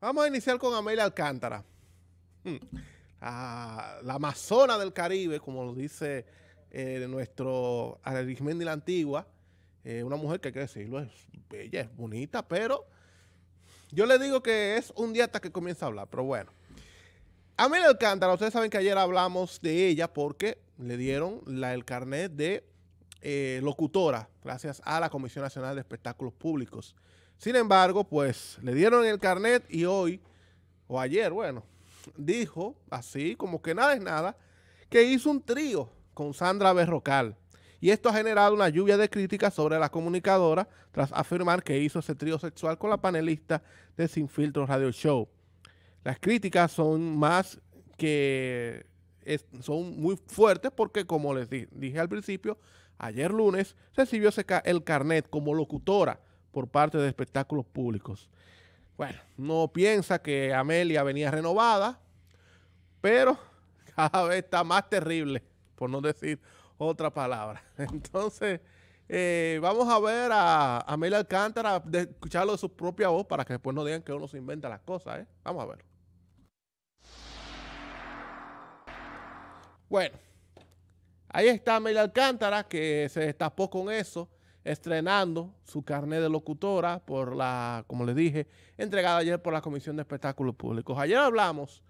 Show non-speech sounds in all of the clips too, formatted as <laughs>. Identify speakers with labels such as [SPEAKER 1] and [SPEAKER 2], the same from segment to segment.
[SPEAKER 1] Vamos a iniciar con Amelia Alcántara. Hmm. la Amazona del Caribe, como lo dice eh, nuestro nuestro Arismendi la Antigua. Eh, una mujer que hay que decirlo, es bella, es bonita, pero yo le digo que es un día hasta que comienza a hablar, pero bueno. Amelia Alcántara, ustedes saben que ayer hablamos de ella porque le dieron la, el carnet de eh, locutora, gracias a la Comisión Nacional de Espectáculos Públicos. Sin embargo, pues le dieron el carnet y hoy, o ayer, bueno, dijo, así como que nada es nada, que hizo un trío con Sandra Berrocal. Y esto ha generado una lluvia de críticas sobre la comunicadora tras afirmar que hizo ese trío sexual con la panelista de Sin Filtro Radio Show. Las críticas son más que son muy fuertes porque, como les dije al principio, ayer lunes recibió el carnet como locutora por parte de espectáculos públicos. Bueno, no piensa que Amelia venía renovada, pero <laughs> cada vez está más terrible, por no decir otra palabra. <laughs> Entonces, eh, vamos a ver a Amelia Alcántara, de escucharlo de su propia voz para que después no digan que uno se inventa las cosas. ¿eh? Vamos a ver. Bueno, ahí está Amelia Alcántara que se destapó con eso estrenando su carnet de locutora por la, como les dije, entregada ayer por la Comisión de Espectáculos Públicos. Ayer hablamos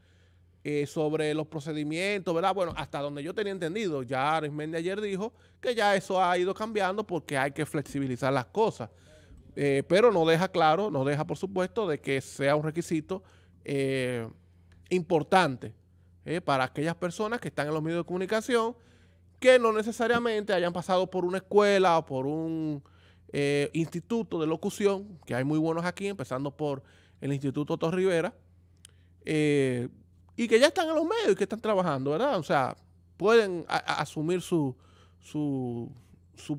[SPEAKER 1] eh, sobre los procedimientos, ¿verdad? Bueno, hasta donde yo tenía entendido, ya Arismendi ayer dijo que ya eso ha ido cambiando porque hay que flexibilizar las cosas. Eh, pero no deja claro, no deja por supuesto de que sea un requisito eh, importante para aquellas personas que están en los medios de comunicación que no necesariamente hayan pasado por una escuela o por un eh, instituto de locución, que hay muy buenos aquí, empezando por el Instituto Torrivera, eh, y que ya están en los medios y que están trabajando, ¿verdad? O sea, pueden asumir su, su,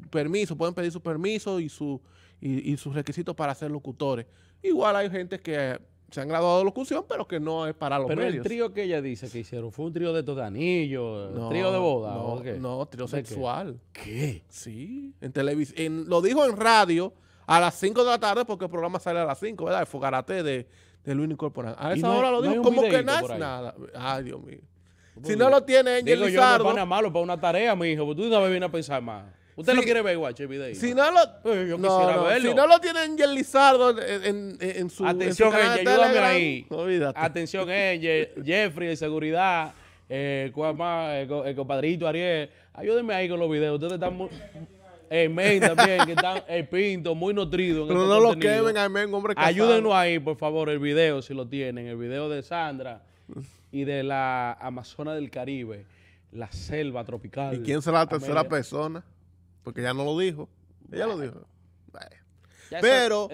[SPEAKER 1] permiso, pueden pedir su permiso y, su, y sus requisitos para ser locutores. Igual hay gente que se han graduado de locución, pero que no es para los medios. Pero el trío que ella dice que hicieron fue un trío de anillos? ¿Un trío de boda. No, ¿o qué? no trío sexual. Qué? Sí, en televisión. Lo dijo en radio a las 5 de la tarde porque el programa sale a las 5, ¿verdad? El fogarate de, de Luis Incorporado. A esa hora lo dijo como que nada. nada. Ay, Dios mío. Si no lo tiene Angel Digo, Lizardo. Yo, a
[SPEAKER 2] malo, para una tarea, mi hijo. Pues tú no me vienes a pensar más. ¿Usted no lo quiere ver, guacho, el video? Si no
[SPEAKER 1] lo, pues yo quisiera verlo. Si no lo tienen Angel Lizardo en, en, en, su Atención, Angel, ayúdame ahí.
[SPEAKER 2] Atención, Angel, Jeffrey, de seguridad, eh, el, compadrito Ariel. Ayúdenme ahí con los videos. Ustedes están muy... El eh, también, que están el eh, pinto, muy nutrido. Pero este no contenido. lo quemen al un hombre que. Ayúdenos ahí, por favor, el video, si lo tienen. El video de Sandra y de la Amazona del Caribe,
[SPEAKER 1] la selva tropical. ¿Y quién será la tercera persona? porque ya no lo dijo. Ella lo dijo. pero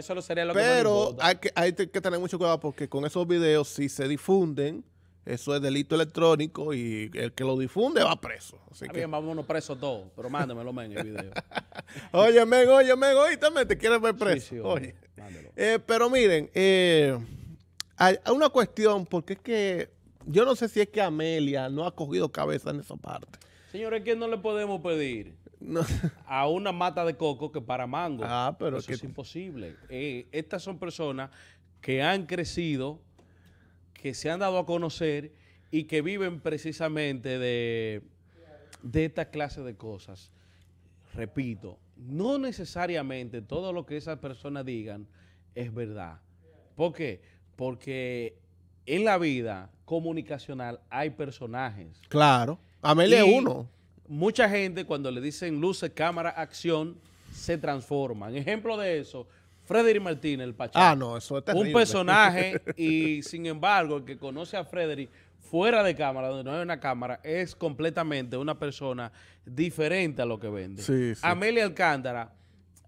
[SPEAKER 1] pero hay, que, tener mucho cuidado porque con esos videos, si se difunden, eso es delito electrónico y el que lo difunde va preso. Así que... bien, presos todos, pero mándamelo en el video. <laughs> oye, men, oye, oye, también te quieres ver preso. oye. Eh, pero miren, eh, hay una cuestión, porque es que yo no sé si es que Amelia no ha cogido cabeza en esa parte.
[SPEAKER 2] Señores, ¿qué no le podemos pedir? <laughs> a una mata de coco que para mango. Ah, pero Eso es imposible. Eh, estas son personas que han crecido, que se han dado a conocer y que viven precisamente de, de esta clase de cosas. Repito, no necesariamente todo lo que esas personas digan es verdad. ¿Por qué? Porque en la vida comunicacional hay personajes.
[SPEAKER 1] Claro. Amelia es uno
[SPEAKER 2] mucha gente cuando le dicen luces, cámara, acción, se transforman. Ejemplo de eso, Frederick Martínez, el Pachá. Ah, no,
[SPEAKER 1] eso es Un personaje
[SPEAKER 2] <laughs> y sin embargo el que conoce a Frederick fuera de cámara, donde no hay una cámara, es completamente una persona diferente a lo que vende. Amelia Alcántara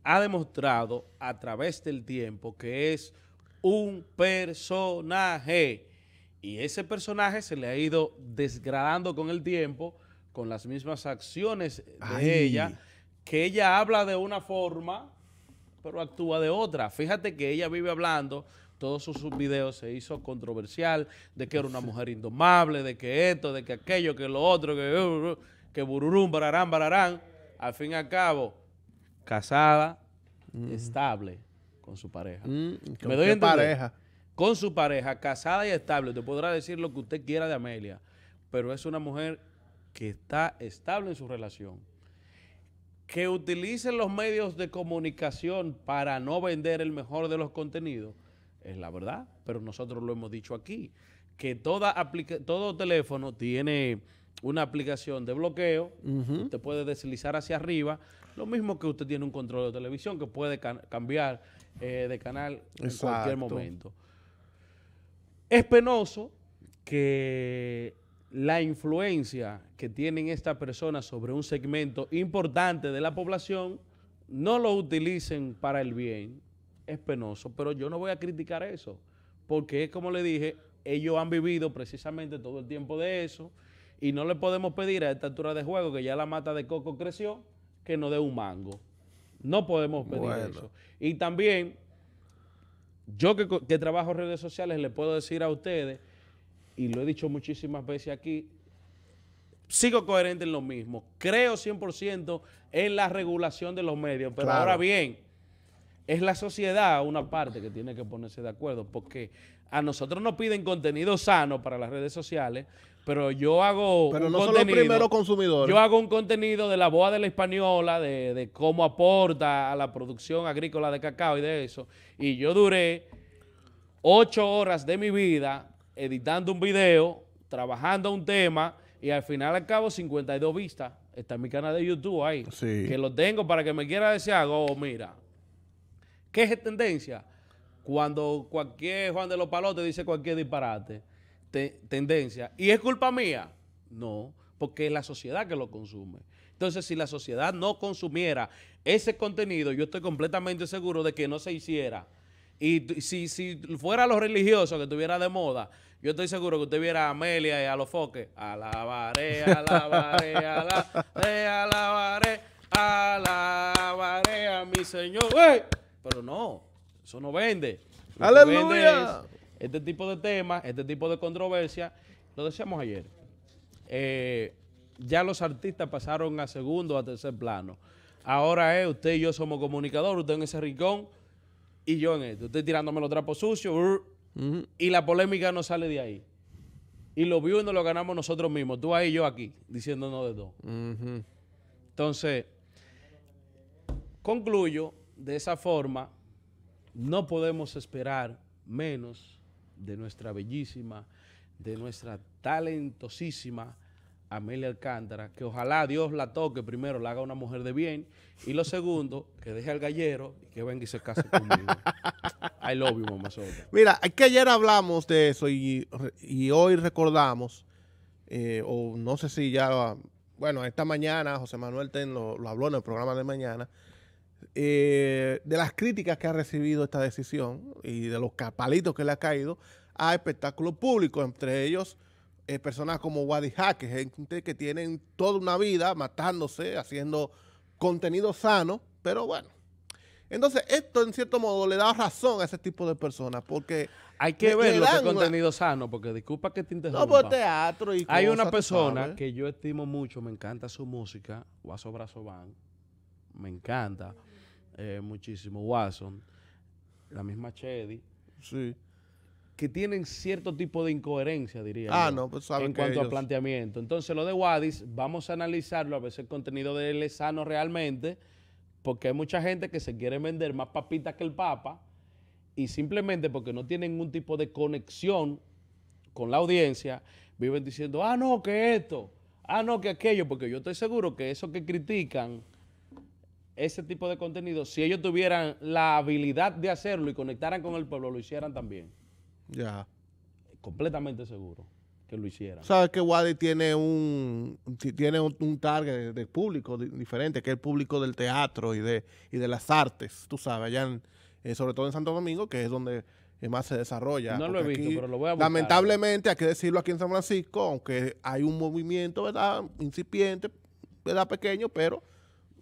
[SPEAKER 2] ha demostrado a través del tiempo que es un personaje y ese personaje se le ha ido desgradando con el tiempo con las mismas acciones de ella, que ella habla de una forma, pero actúa de otra. Fíjate que ella vive hablando, todos sus videos se hizo controversial, de que era una mujer indomable, de que esto, de que aquello, que lo otro, que, uh, uh, que bururum, bararán, bararán. Al fin y al cabo, casada, mm. estable con su pareja.
[SPEAKER 1] Mm, ¿Con su pareja?
[SPEAKER 2] Con su pareja, casada y estable. Te podrá decir lo que usted quiera de Amelia, pero es una mujer que está estable en su relación, que utilicen los medios de comunicación para no vender el mejor de los contenidos, es la verdad, pero nosotros lo hemos dicho aquí, que todo teléfono tiene una aplicación de bloqueo, te usted puede deslizar hacia arriba, lo mismo que usted tiene un control de televisión que puede cambiar eh, de canal en cualquier momento. Es penoso que la influencia que tienen estas personas sobre un segmento importante de la población, no lo utilicen para el bien, es penoso, pero yo no voy a criticar eso, porque como le dije, ellos han vivido precisamente todo el tiempo de eso y no le podemos pedir a esta altura de juego que ya la mata de coco creció, que no dé un mango. No podemos pedir eso. Y también, yo que, que trabajo redes sociales, le puedo decir a ustedes y lo he dicho muchísimas veces aquí, sigo coherente en lo mismo. Creo 100% en la regulación de los medios, pero ahora bien, es la sociedad una parte que tiene que ponerse de acuerdo, porque a nosotros nos piden contenido sano para las redes sociales, pero yo hago pero un no contenido, son los primeros Yo hago un contenido de la boa de la española, de, de cómo aporta a la producción agrícola de cacao y de eso, y yo duré ocho horas de mi vida editando un video, trabajando un tema y al final al cabo 52 vistas. Está en mi canal de YouTube ahí. Que lo tengo para que me quiera decir algo. Oh, mira, ¿qué es tendencia? Cuando cualquier Juan de los Palotes dice cualquier disparate, tendencia. ¿Y es culpa mía? No, porque es la sociedad que lo consume. Entonces, si la sociedad no consumiera ese contenido, yo estoy completamente seguro de que no se hiciera y si, si fuera los religiosos que estuviera de moda, yo estoy seguro que usted viera a Amelia y a los foques. Alabaré, alabaré, a la alabaré a la, mi Señor. Pero no, eso no vende. ¡Aleluya! este tipo de temas, este tipo de controversia, lo decíamos ayer. Eh, ya los artistas pasaron a segundo, a tercer plano. Ahora usted y yo somos comunicadores, usted en ese rincón y yo en esto. estoy tirándome los trapos sucios y la polémica no sale de ahí. Y lo vivo y no lo ganamos nosotros mismos. Tú ahí y yo aquí, diciéndonos de dos Entonces, concluyo de esa forma. No podemos esperar menos de nuestra bellísima, de nuestra talentosísima Amelia Alcántara, que ojalá Dios la toque primero, la haga una mujer de bien, y lo segundo, que deje al gallero y que venga y se case conmigo. <laughs> I love you, mamá
[SPEAKER 1] Mira, es que ayer hablamos de eso y, hoy recordamos, eh, o no sé si ya, bueno, esta mañana José Manuel Ten lo, habló en el programa de mañana, eh, de las críticas que ha recibido esta decisión y de los capalitos que le ha caído a espectáculos públicos, entre ellos eh, personas como Wadi Hackers, gente que tienen toda una vida matándose, haciendo contenido sano, pero bueno. Entonces, esto en cierto modo le da razón a ese tipo de personas, porque. Hay que ver lo que contenido sano, porque disculpa que te interrumpa. No, por teatro y Hay una persona que yo estimo mucho,
[SPEAKER 2] me encanta su música, Guaso Brazo Van, me encanta eh, muchísimo, Watson, la misma Chedi. Sí que tienen cierto tipo de incoherencia, diría ah, no, pues saben en cuanto a planteamiento. Entonces, lo de Wadis, vamos a analizarlo, a ver si el contenido de él es sano realmente, porque hay mucha gente que se quiere vender más papitas que el Papa, y simplemente porque no tienen un tipo de conexión con la audiencia, viven diciendo, ah, no, que esto, ah, no, que aquello, porque yo estoy seguro que eso que critican, ese tipo de contenido, si ellos tuvieran la habilidad de hacerlo y conectaran con el pueblo, lo hicieran también. Ya. Completamente seguro que lo hiciera
[SPEAKER 1] Sabes que Wadi tiene un tiene un target de público diferente, que es el público del teatro y de, y de las artes, tú sabes, allá eh, sobre todo en Santo Domingo, que es donde más se desarrolla. No lo he visto, pero lo voy a buscar. Lamentablemente, hay que decirlo aquí en San Francisco, aunque hay un movimiento, ¿verdad? Incipiente, ¿verdad? Pequeño, pero,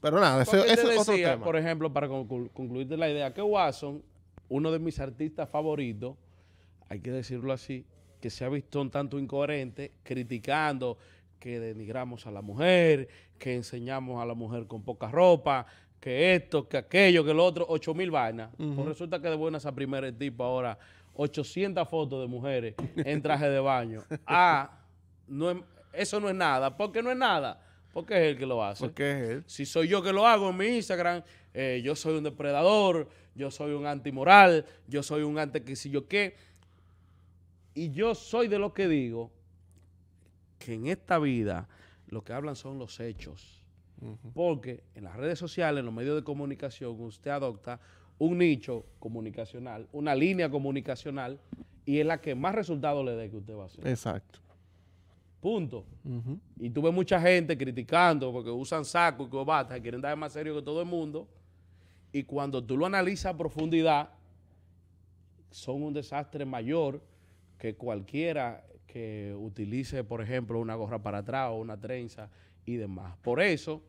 [SPEAKER 1] pero nada, ese, es otro tema. Por
[SPEAKER 2] ejemplo, para concluir la idea, que Watson, uno de mis artistas favoritos, hay que decirlo así, que se ha visto un tanto incoherente, criticando que denigramos a la mujer, que enseñamos a la mujer con poca ropa, que esto, que aquello, que lo otro, 8 mil vainas. pues resulta que de buenas a primera tipo ahora 800 fotos de mujeres en traje de baño. Ah, eso no es nada. ¿Por qué no es nada? Porque es él que lo hace. Porque es él. Si soy yo que lo hago en mi Instagram, eh, yo soy un depredador, yo soy un antimoral, yo soy un anti que si yo qué y yo soy de lo que digo que en esta vida lo que hablan son los hechos. Porque en las redes sociales, en los medios de comunicación, usted adopta un nicho comunicacional, una línea comunicacional, y es la que más resultados le dé que usted va a hacer. Exacto. Punto. Y tú Y tuve mucha gente criticando porque usan saco y y quieren dar más serio que todo el mundo. Y cuando tú lo analizas a profundidad, son un desastre mayor que cualquiera que utilice, por ejemplo, una gorra para atrás o una trenza y demás. Por eso,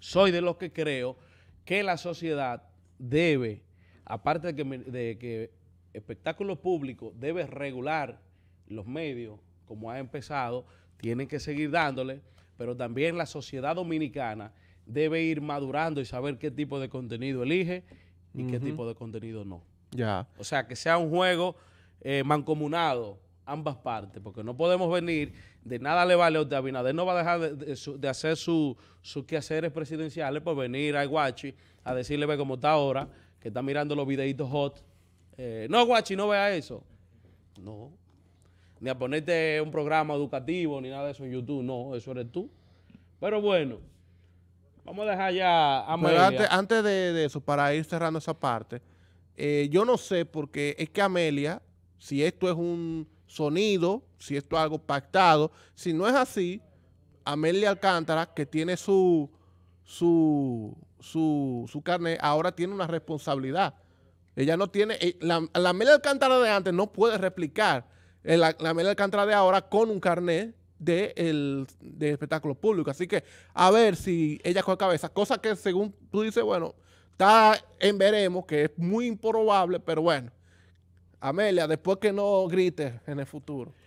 [SPEAKER 2] soy de los que creo que la sociedad debe, aparte de que, espectáculos públicos debe regular los medios, como ha empezado, tienen que seguir dándole, pero también la sociedad dominicana debe ir madurando y saber qué tipo de contenido elige y qué tipo de contenido no. Ya. O sea, que sea un juego eh, mancomunado ambas partes, porque no podemos venir, de nada le vale de Abinader, no va a dejar de, hacer sus quehaceres presidenciales por venir a Guachi a decirle, ve cómo está ahora, que está mirando los videitos hot. Eh, no, Guachi, no vea eso. No. Ni a ponerte un programa educativo, ni nada de eso en YouTube, no, eso eres tú. Pero bueno, vamos a dejar ya a Amelia.
[SPEAKER 1] antes, de, eso, para ir cerrando esa parte, eh, yo no sé, porque es que Amelia si esto es un sonido, si esto es algo pactado. Si no es así, Amelia Alcántara, que tiene su, su, su, su carnet, ahora tiene una responsabilidad. Ella no tiene, eh, la, Amelia Alcántara de antes no puede replicar eh, la, Amelia Alcántara de ahora con un carnet de, espectáculo público. Así que a ver si ella coge cabeza, cosa que según tú dices, bueno, está en veremos, que es muy improbable, pero bueno, Amelia, después que no grites en el futuro.